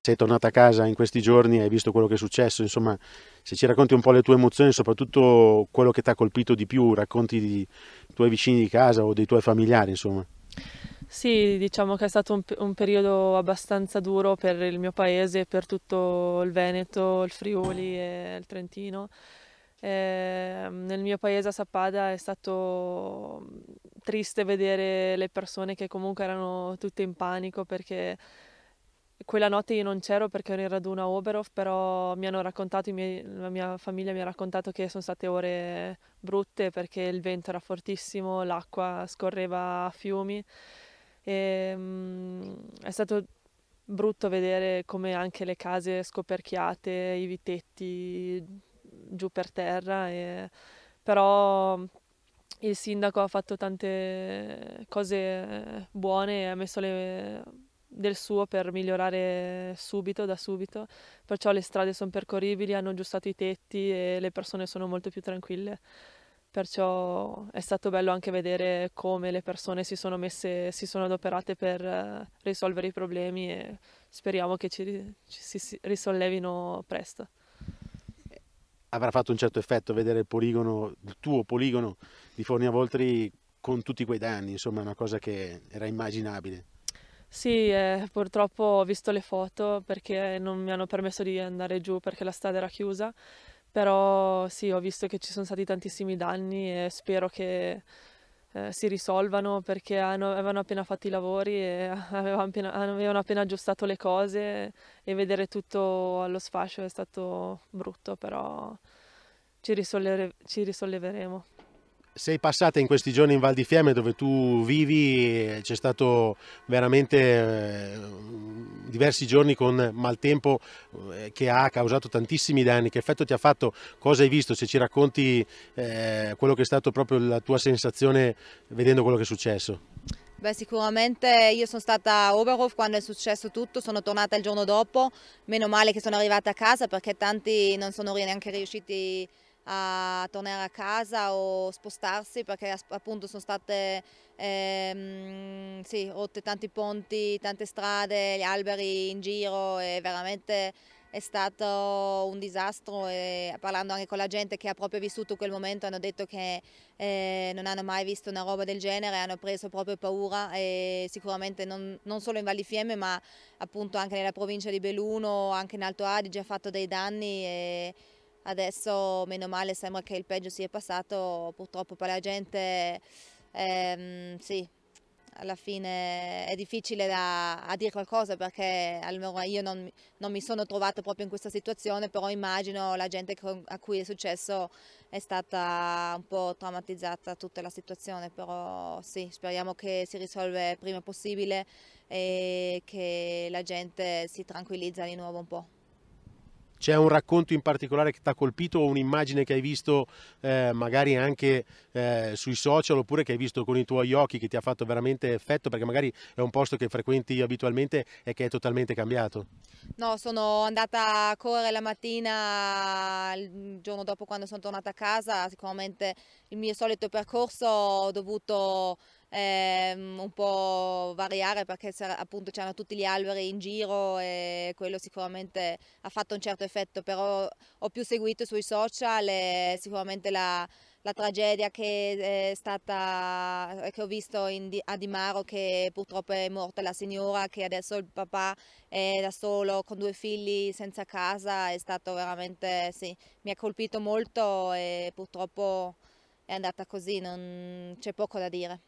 sei tornata a casa in questi giorni, hai visto quello che è successo, insomma, se ci racconti un po' le tue emozioni, soprattutto quello che ti ha colpito di più, racconti dei tuoi vicini di casa o dei tuoi familiari, insomma. Sì, diciamo che è stato un, un periodo abbastanza duro per il mio paese, per tutto il Veneto, il Friuli e il Trentino. Eh, nel mio paese a Sappada è stato triste vedere le persone che comunque erano tutte in panico perché quella notte io non c'ero perché ero in raduna a Oberhof, però mi hanno raccontato, miei, la mia famiglia mi ha raccontato che sono state ore brutte perché il vento era fortissimo, l'acqua scorreva a fiumi. E, ehm, mh, è stato brutto vedere come anche le case scoperchiate, i vitetti giù per terra, e... però il sindaco ha fatto tante cose buone e ha messo le... del suo per migliorare subito, da subito, perciò le strade sono percorribili, hanno aggiustato i tetti e le persone sono molto più tranquille perciò è stato bello anche vedere come le persone si sono messe, si sono adoperate per risolvere i problemi e speriamo che ci, ci si risollevino presto avrà fatto un certo effetto vedere il poligono, il tuo poligono di Fornia Voltri con tutti quei danni, insomma è una cosa che era immaginabile. Sì, eh, purtroppo ho visto le foto perché non mi hanno permesso di andare giù perché la strada era chiusa, però sì, ho visto che ci sono stati tantissimi danni e spero che eh, si risolvano perché hanno, avevano appena fatto i lavori e avevano appena, avevano appena aggiustato le cose e vedere tutto allo sfascio è stato brutto, però ci, risolleve, ci risolleveremo sei passata in questi giorni in Val di Fiemme dove tu vivi, eh, c'è stato veramente eh, diversi giorni con maltempo eh, che ha causato tantissimi danni, che effetto ti ha fatto, cosa hai visto, se ci racconti quello che è stato proprio la tua sensazione vedendo quello che è successo. Beh, sicuramente io sono stata a Oberhof quando è successo tutto, sono tornata il giorno dopo, meno male che sono arrivata a casa perché tanti non sono neanche riusciti a a tornare a casa o spostarsi perché appunto sono state ehm, sì, rotte tanti ponti, tante strade, gli alberi in giro e veramente è stato un disastro e parlando anche con la gente che ha proprio vissuto quel momento hanno detto che eh, non hanno mai visto una roba del genere, hanno preso proprio paura e sicuramente non, non solo in Val di Fiemme ma appunto anche nella provincia di Belluno, anche in Alto Adige ha fatto dei danni e, adesso meno male sembra che il peggio sia passato, purtroppo per la gente ehm, sì, alla fine è difficile da, a dire qualcosa perché almeno io non, non, mi sono trovata proprio in questa situazione, però immagino la gente a cui è successo è stata un po' traumatizzata tutta la situazione, però sì, speriamo che si risolve prima possibile e che la gente si tranquillizza di nuovo un po'. C'è un racconto in particolare che ti ha colpito o un'immagine che hai visto eh, magari anche eh, sui social oppure che hai visto con i tuoi occhi che ti ha fatto veramente effetto perché magari è un posto che frequenti abitualmente e che è totalmente cambiato? No, sono andata a correre la mattina il giorno dopo quando sono tornata a casa, sicuramente il mio solito percorso ho dovuto ehm, un po' variare perché appunto c'erano tutti gli alberi in giro e quello sicuramente ha fatto un certo effetto, però ho più seguito sui social e sicuramente la, la tragedia che eh, è stata eh, che ho visto in, a Di Maro che purtroppo è morta la signora che adesso il papà è da solo con due figli senza casa è stato veramente sì mi ha colpito molto e purtroppo è andata così non c'è poco da dire